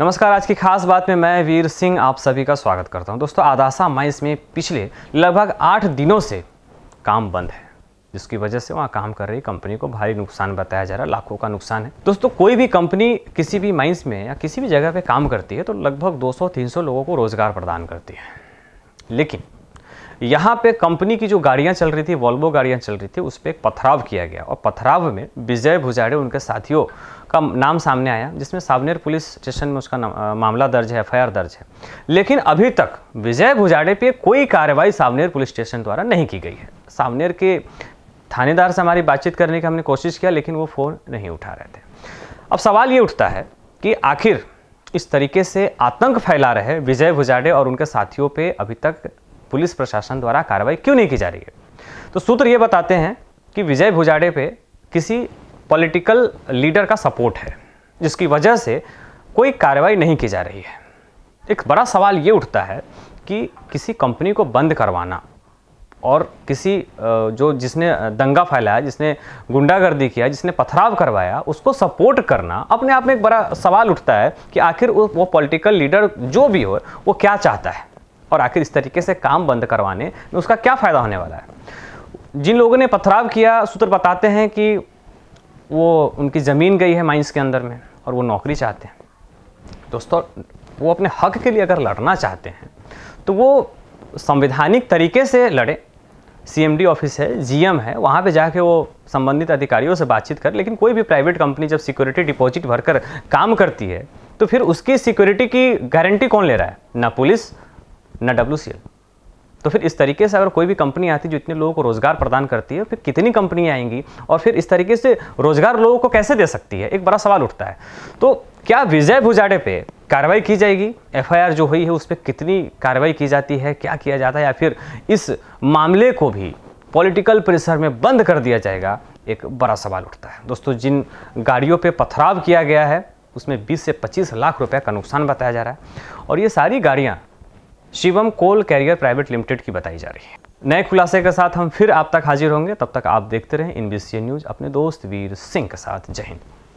नमस्कार आज की खास बात में मैं वीर सिंह आप सभी का स्वागत करता हूं दोस्तों आदासा माइंस में पिछले लगभग आठ दिनों से काम बंद है जिसकी वजह से वहाँ काम कर रही कंपनी को भारी नुकसान बताया जा रहा है लाखों का नुकसान है दोस्तों कोई भी कंपनी किसी भी माइंस में या किसी भी जगह पे काम करती है तो लगभग 200-300 लोगों को रोज़गार प्रदान करती है लेकिन यहाँ पे कंपनी की जो गाड़ियाँ चल रही थी वॉल्वो गाड़ियाँ चल रही थी उस पर एक पथराव किया गया और पथराव में विजय भुजाड़े उनके साथियों का नाम सामने आया जिसमें सावनेर पुलिस स्टेशन में उसका मामला दर्ज है एफ दर्ज है लेकिन अभी तक विजय भुजाड़े पे कोई कार्रवाई सावनेर पुलिस स्टेशन द्वारा नहीं की गई है सावनेर के थानेदार से हमारी बातचीत करने की हमने कोशिश किया लेकिन वो फ़ोन नहीं उठा रहे थे अब सवाल ये उठता है कि आखिर इस तरीके से आतंक फैला रहे विजय भुजाडे और उनके साथियों पे अभी तक पुलिस प्रशासन द्वारा कार्रवाई क्यों नहीं की जा रही है तो सूत्र ये बताते हैं कि विजय भुजाड़े पे किसी पॉलिटिकल लीडर का सपोर्ट है जिसकी वजह से कोई कार्रवाई नहीं की जा रही है एक बड़ा सवाल ये उठता है कि किसी कंपनी को बंद करवाना और किसी जो जिसने दंगा फैलाया जिसने गुंडागर्दी किया जिसने पथराव करवाया उसको सपोर्ट करना अपने आप में एक बड़ा सवाल उठता है कि आखिर वो पॉलिटिकल लीडर जो भी हो वो क्या चाहता है और आखिर इस तरीके से काम बंद करवाने में उसका क्या फ़ायदा होने वाला है जिन लोगों ने पथराव किया सूत्र बताते हैं कि वो उनकी ज़मीन गई है माइंस के अंदर में और वो नौकरी चाहते हैं दोस्तों वो अपने हक के लिए अगर लड़ना चाहते हैं तो वो संवैधानिक तरीके से लड़े सीएमडी ऑफिस है जीएम है वहाँ पे जाके वो संबंधित अधिकारियों से बातचीत कर लेकिन कोई भी प्राइवेट कंपनी जब सिक्योरिटी डिपॉजिट भरकर काम करती है तो फिर उसकी सिक्योरिटी की गारंटी कौन ले रहा है ना पुलिस ना डब्ल्यू तो फिर इस तरीके से अगर कोई भी कंपनी आती जो इतने लोगों को रोज़गार प्रदान करती है फिर कितनी कंपनियाँ आएंगी और फिर इस तरीके से रोज़गार लोगों को कैसे दे सकती है एक बड़ा सवाल उठता है तो क्या विजय भुजाड़े पे कार्रवाई की जाएगी एफआईआर जो हुई है उस पर कितनी कार्रवाई की जाती है क्या किया जाता है या फिर इस मामले को भी पॉलिटिकल प्रेशर में बंद कर दिया जाएगा एक बड़ा सवाल उठता है दोस्तों जिन गाड़ियों पर पथराव किया गया है उसमें 20 से 25 लाख रुपए का नुकसान बताया जा रहा है और ये सारी गाड़ियाँ Shivam coal carrier private limited की बताई जा रही है नए खुलासे के साथ हम फिर आप तक हाजिर होंगे तब तक आप देखते रहें इन न्यूज़ अपने दोस्त वीर सिंह के साथ जय हिंद